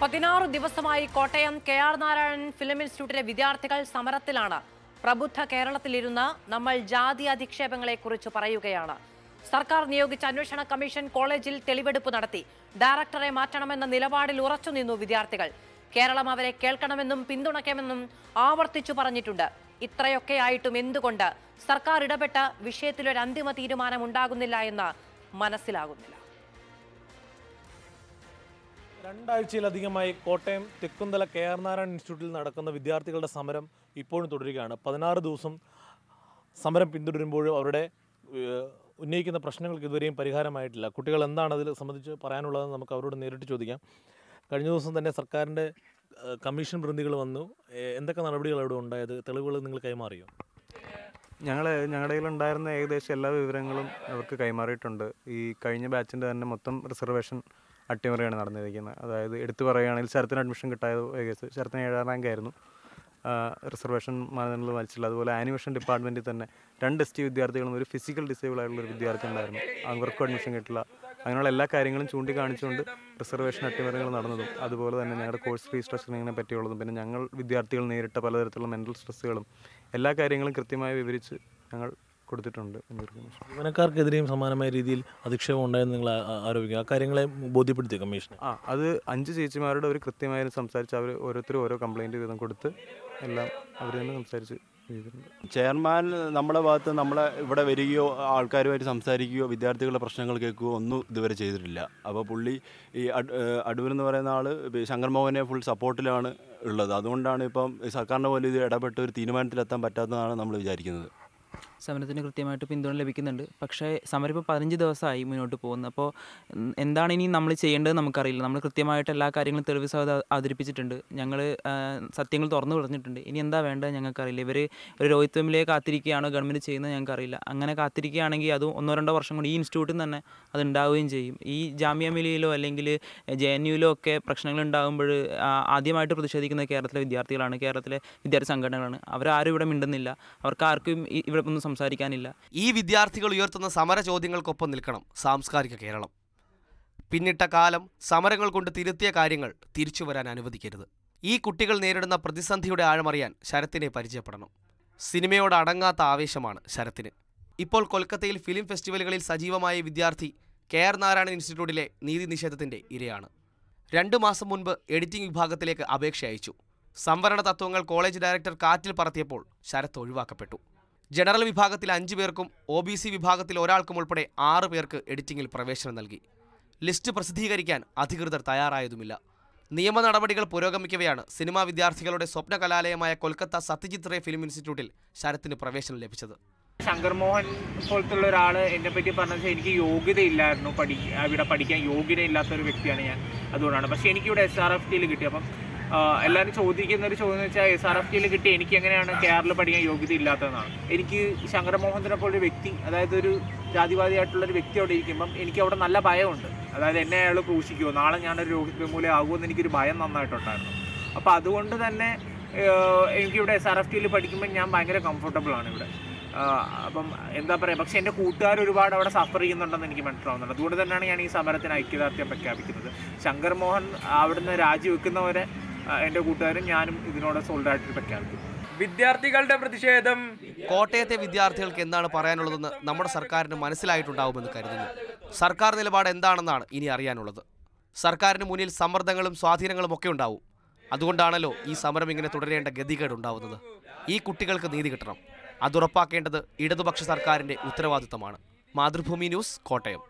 പതിനാറ് ദിവസമായി Kottayam K R Narayanan film ഇൻസ്റ്റിറ്റ്യൂട്ടിലെ വിദ്യാർത്ഥികൾ സമരത്തിലാണ് പ്രബുദ്ധ കേരളത്തിലിരുന്ന് നമ്മൾ ജാതി അധിക്ഷേപങ്ങളെക്കുറിച്ച് പറയുകയാണ് സർക്കാർ നിയോഗിച്ച അന്വേഷണ കമ്മീഷൻ കോളേജിൽ തെളിവെടുപ്പ് നടത്തി ഡയറക്ടറെ മാറ്റണമെന്ന നിലപാടിൽ ഉറച്ചുനിന്നു വിദ്യാർത്ഥികൾ കേരളം അവരെ കേൾക്കണമെന്നും പിന്തുണയ്ക്കണമെന്നും ആവർത്തിച്ചു പറഞ്ഞിട്ടുണ്ട് ഇത്രയൊക്കെ ആയിട്ടും എന്തുകൊണ്ട് സർക്കാർ ഇടപെട്ട വിഷയത്തിൽ ഒരു അന്തിമ തീരുമാനം ഉണ്ടാകുന്നില്ല എന്ന് മനസ്സിലാകുന്നില്ല രണ്ടാഴ്ചയിലധികമായി കോട്ടയം തെക്കുന്തല കെ ആർ നാരായണ ഇൻസ്റ്റിറ്റ്യൂട്ടിൽ നടക്കുന്ന വിദ്യാർത്ഥികളുടെ സമരം ഇപ്പോഴും തുടരുകയാണ് പതിനാറ് ദിവസം സമരം പിന്തുടരുമ്പോഴും അവരുടെ ഉന്നയിക്കുന്ന പ്രശ്നങ്ങൾക്ക് ഇതുവരെയും പരിഹാരമായിട്ടില്ല കുട്ടികൾ എന്താണ് അതിൽ സംബന്ധിച്ച് പറയാനുള്ളതെന്ന് നമുക്ക് അവരോട് നേരിട്ട് ചോദിക്കാം കഴിഞ്ഞ ദിവസം തന്നെ സർക്കാരിൻ്റെ കമ്മീഷൻ പ്രതിനിധികൾ വന്നു എന്തൊക്കെ നടപടികൾ അവിടെ ഉണ്ടായത് തെളിവുകൾ നിങ്ങൾ കൈമാറിയോ ഞങ്ങൾ ഞങ്ങളുടെ കയ്യിലുണ്ടായിരുന്ന ഏകദേശം എല്ലാ വിവരങ്ങളും അവർക്ക് കൈമാറിയിട്ടുണ്ട് ഈ കഴിഞ്ഞ ബാച്ചിൻ്റെ തന്നെ മൊത്തം റിസർവേഷൻ അട്ടിമറിയാണ് നടന്നിരിക്കുന്നത് അതായത് എടുത്തു പറയുകയാണെങ്കിൽ ശരത്തിന് അഡ്മിഷൻ കിട്ടായത് ഏകദേശം ശരത്തിന് ഏഴാം ആയിരുന്നു റിസർവേഷൻ മാനദണ്ഡങ്ങൾ വലിച്ചില്ല അതുപോലെ ആനിമേഷൻ ഡിപ്പാർട്ട്മെൻറ്റിൽ തന്നെ രണ്ട് എസ് ടി വിദ്യാർത്ഥികളും ഒരു ഫിസിക്കൽ ഡിസേബിൾ ആയിട്ടുള്ള ഒരു വിദ്യാർത്ഥി ഉണ്ടായിരുന്നു അവർക്കും അഡ്മിഷൻ കിട്ടില്ല അങ്ങനെയുള്ള എല്ലാ കാര്യങ്ങളും ചൂണ്ടിക്കാണിച്ചുകൊണ്ട് റിസർവേഷൻ അട്ടിമറികൾ നടന്നതും അതുപോലെ തന്നെ ഞങ്ങളുടെ കോഴ്സ് റീസ്ട്രക്ചറിങ്ങിനെ പറ്റിയുള്ളതും പിന്നെ ഞങ്ങൾ വിദ്യാർത്ഥികൾ നേരിട്ട പലതരത്തിലുള്ള മെൻറ്റൽ സ്ട്രെസ്സുകളും എല്ലാ കാര്യങ്ങളും കൃത്യമായി വിവരിച്ച് ഞങ്ങൾ കൊടുത്തിട്ടുണ്ട് ജീവനക്കാർക്കെതിരെയും സമാനമായ രീതിയിൽ അധിക്ഷേപം ഉണ്ടായെന്ന് നിങ്ങൾ ആരോപിക്കുക ആ കാര്യങ്ങളെ ബോധ്യപ്പെടുത്തിയ കമ്മീഷൻ ആ അത് അഞ്ച് ചേച്ചിമാരോട് അവർ കൃത്യമായി സംസാരിച്ച് അവർ ഓരോരുത്തരും ഓരോ കംപ്ലൈൻറ്റ് വീതം കൊടുത്ത് എല്ലാം അവർ തന്നെ സംസാരിച്ച് ചെയർമാൻ നമ്മുടെ ഭാഗത്ത് നമ്മളെ ഇവിടെ വരികയോ ആൾക്കാരുമായിട്ട് സംസാരിക്കുകയോ വിദ്യാർത്ഥികളുടെ പ്രശ്നങ്ങൾ കേൾക്കുകയോ ഒന്നും ഇതുവരെ ചെയ്തിട്ടില്ല അപ്പോൾ പുള്ളി ഈ അടൂർ എന്ന് പറയുന്ന ആൾ ശങ്കർ മോഹനെ ഫുൾ സപ്പോർട്ടിലാണ് ഉള്ളത് അതുകൊണ്ടാണ് ഇപ്പം സർക്കാരിൻ്റെ പോലും ഇത് ഇടപെട്ട് ഒരു തീരുമാനത്തിലെത്താൻ പറ്റാത്തതാണ് നമ്മൾ വിചാരിക്കുന്നത് സമരത്തിന് കൃത്യമായിട്ട് പിന്തുണ ലഭിക്കുന്നുണ്ട് പക്ഷേ സമരം ഇപ്പോൾ പതിനഞ്ച് ദിവസമായി മുന്നോട്ട് പോകുന്നത് അപ്പോൾ എന്താണ് ഇനി നമ്മൾ ചെയ്യേണ്ടത് നമുക്കറിയില്ല നമ്മൾ കൃത്യമായിട്ട് എല്ലാ കാര്യങ്ങളും തെളിവ് അവതരിപ്പിച്ചിട്ടുണ്ട് ഞങ്ങൾ സത്യങ്ങൾ തുറന്നു പറഞ്ഞിട്ടുണ്ട് ഇനി എന്താ വേണ്ടത് ഞങ്ങൾക്കറിയില്ല ഇവർ ഒരു രോഹിത് വെമ്മിലേക്ക് കാത്തിരിക്കുകയാണോ ഗവൺമെൻറ് ചെയ്യുന്നത് ഞങ്ങൾക്കറിയില്ല അങ്ങനെ കാത്തിരിക്കുകയാണെങ്കിൽ അത് ഒന്നോ രണ്ടോ വർഷം കൊണ്ട് ഈ ഇൻസ്റ്റിറ്റ്യൂട്ടിൽ തന്നെ അത് ഉണ്ടാവുകയും ചെയ്യും ഈ ജാമ്യ മിലിയിലോ അല്ലെങ്കിൽ ജെ എൻ യുയിലോ ഒക്കെ പ്രശ്നങ്ങൾ ഉണ്ടാകുമ്പോൾ ആദ്യമായിട്ട് പ്രതിഷേധിക്കുന്ന കേരളത്തിലെ വിദ്യാർത്ഥികളാണ് കേരളത്തിലെ വിദ്യാർത്ഥി സംഘടനകളാണ് അവരാരും ഇവിടെ മിണ്ടുന്നില്ല അവർക്ക് ആർക്കും ഇവിടെ ഒന്നും സംസാരിക്കാനില്ല ഈ വിദ്യാർത്ഥികൾ ഉയർത്തുന്ന സമര ചോദ്യങ്ങൾക്കൊപ്പം നിൽക്കണം സാംസ്കാരിക കേരളം പിന്നിട്ട കാലം സമരങ്ങൾ കൊണ്ട് തിരുത്തിയ കാര്യങ്ങൾ തിരിച്ചു വരാൻ അനുവദിക്കരുത് ഈ കുട്ടികൾ നേരിടുന്ന പ്രതിസന്ധിയുടെ ആഴമറിയാൻ ശരത്തിനെ പരിചയപ്പെടണം സിനിമയോട് അടങ്ങാത്ത ആവേശമാണ് ശരത്തിന് ഇപ്പോൾ കൊൽക്കത്തയിൽ ഫിലിം ഫെസ്റ്റിവലുകളിൽ സജീവമായ വിദ്യാർത്ഥി കെ ആർ നാരായണൻ ഇൻസ്റ്റിറ്റ്യൂട്ടിലെ നീതി നിഷേധത്തിൻ്റെ ഇരയാണ് രണ്ടു മാസം മുൻപ് എഡിറ്റിംഗ് വിഭാഗത്തിലേക്ക് അപേക്ഷ അയച്ചു സംവരണ തത്വങ്ങൾ കോളേജ് ഡയറക്ടർ കാറ്റിൽ പറത്തിയപ്പോൾ ശരത്ത് ഒഴിവാക്കപ്പെട്ടു ജനറൽ വിഭാഗത്തിൽ അഞ്ച് പേർക്കും ഒ ബി സി വിഭാഗത്തിൽ ഒരാൾക്കും ഉൾപ്പെടെ ആറ് പേർക്ക് എഡിറ്റിംഗിൽ പ്രവേശനം നൽകി ലിസ്റ്റ് പ്രസിദ്ധീകരിക്കാൻ അധികൃതർ തയ്യാറായതുമില്ല നിയമ നടപടികൾ പുരോഗമിക്കവെയാണ് സിനിമാ വിദ്യാർത്ഥികളുടെ സ്വപ്ന കലാലയമായ കൊൽക്കത്ത സത്യജിത് റേ ഫിലിം ഇൻസ്റ്റിറ്റ്യൂട്ടിൽ ശരത്തിന് പ്രവേശനം ലഭിച്ചത് ശങ്കർ മോഹൻ പോലത്തുള്ള ഒരാൾ എന്നെ പറ്റി പറഞ്ഞാൽ എനിക്ക് യോഗ്യതയില്ലായിരുന്നു പഠി അവിടെ പഠിക്കാൻ യോഗ്യതയില്ലാത്ത ഒരു വ്യക്തിയാണ് ഞാൻ അതുകൊണ്ടാണ് പക്ഷേ എനിക്കിവിടെ എസ് ആർ എഫ് ടിയിൽ കിട്ടി അപ്പം എല്ലാവരും ചോദിക്കുന്ന ഒരു ചോദ്യം എന്ന് വെച്ചാൽ എസ് ആർ എഫ് ടിയിൽ കിട്ടി എനിക്ക് എങ്ങനെയാണ് കേരള പഠിക്കാൻ യോഗ്യത ഇല്ലാത്തതെന്നാണ് എനിക്ക് പോലെ പോലൊരു വ്യക്തി അതായത് ഒരു ജാതിവാദിയായിട്ടുള്ള ഒരു വ്യക്തി അവിടെ ഇരിക്കുമ്പം എനിക്ക് അവിടെ നല്ല ഭയമുണ്ട് അതായത് എന്നെ അയാൾ ക്രൂശിക്കുമോ നാളെ ഞാനൊരു രോഹിത് വെമൂല ആകുമെന്ന് എനിക്കൊരു ഭയം നന്നായിട്ടുണ്ടായിരുന്നു അപ്പോൾ അതുകൊണ്ട് തന്നെ എനിക്കിവിടെ എസ് ആർ എഫ് ടിയിൽ പഠിക്കുമ്പോൾ ഞാൻ ഭയങ്കര കംഫർട്ടബിളാണ് ഇവിടെ അപ്പം എന്താ പറയുക പക്ഷെ എൻ്റെ കൂട്ടുകാർ ഒരുപാട് അവിടെ സഫർ ചെയ്യുന്നുണ്ടെന്ന് എനിക്ക് മനസ്സിലാവുന്നുണ്ട് അതുകൊണ്ട് തന്നെയാണ് ഞാൻ ഈ സമരത്തിന് ഐക്യദാർഢ്യം പ്രഖ്യാപിക്കുന്നത് ശങ്കർ മോഹൻ അവിടുന്ന് രാജിവെക്കുന്നവരെ എന്റെ കൂട്ടുകാരും ഞാനും ഇതിനോട് സോൾഡായിട്ട് പ്രഖ്യാപിക്കും വിദ്യാർത്ഥികളുടെ പ്രതിഷേധം കോട്ടയത്തെ വിദ്യാർത്ഥികൾക്ക് എന്താണ് പറയാനുള്ളതെന്ന് നമ്മുടെ സർക്കാരിന് മനസ്സിലായിട്ടുണ്ടാവുമെന്ന് കരുതുന്നു സർക്കാർ നിലപാട് എന്താണെന്നാണ് ഇനി അറിയാനുള്ളത് സർക്കാരിന് മുന്നിൽ സമ്മർദ്ദങ്ങളും സ്വാധീനങ്ങളും ഒക്കെ ഉണ്ടാവും അതുകൊണ്ടാണല്ലോ ഈ സമരം ഇങ്ങനെ തുടരേണ്ട ഗതികേട് ഉണ്ടാവുന്നത് ഈ കുട്ടികൾക്ക് നീതി കിട്ടണം അതുറപ്പാക്കേണ്ടത് ഇടതുപക്ഷ സർക്കാരിൻ്റെ ഉത്തരവാദിത്തമാണ് മാതൃഭൂമി ന്യൂസ് കോട്ടയം